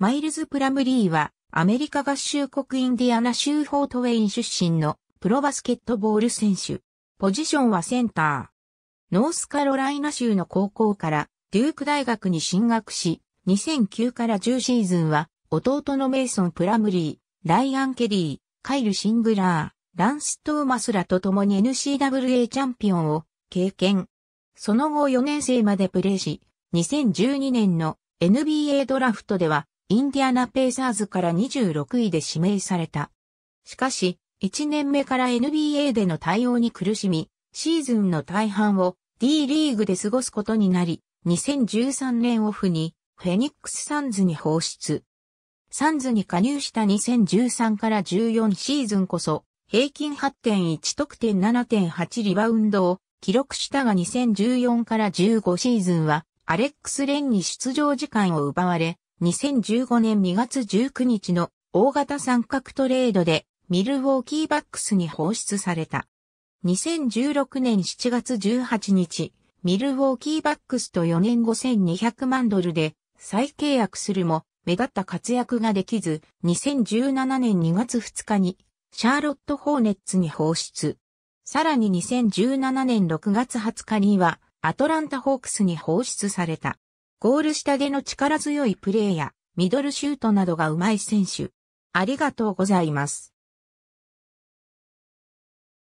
マイルズ・プラムリーは、アメリカ合衆国インディアナ州フォートウェイン出身のプロバスケットボール選手。ポジションはセンター。ノースカロライナ州の高校からデューク大学に進学し、2009から10シーズンは弟のメイソン・プラムリー、ライアン・ケリー、カイル・シングラー、ランス・トーマスらと共に NCAA チャンピオンを経験。その後4年生までプレーし、2012年の NBA ドラフトではインディアナペイサーズから26位で指名された。しかし、1年目から NBA での対応に苦しみ、シーズンの大半を D リーグで過ごすことになり、2013年オフにフェニックスサンズに放出。サンズに加入した2013から14シーズンこそ、平均8.1得点7.8リバウンドを記録したが2014から15シーズンは、アレックス・レンに出場時間を奪われ、2015年2月19日の大型三角トレードでミルウォーキーバックスに放出された。2016年7月18日、ミルウォーキーバックスと4年5200万ドルで再契約するも目立った活躍ができず、2017年2月2日にシャーロット・ホーネッツに放出。さらに2017年6月20日にはアトランタ・ホークスに放出された。ゴール下での力強いプレーや、ミドルシュートなどがうまい選手。ありがとうございます。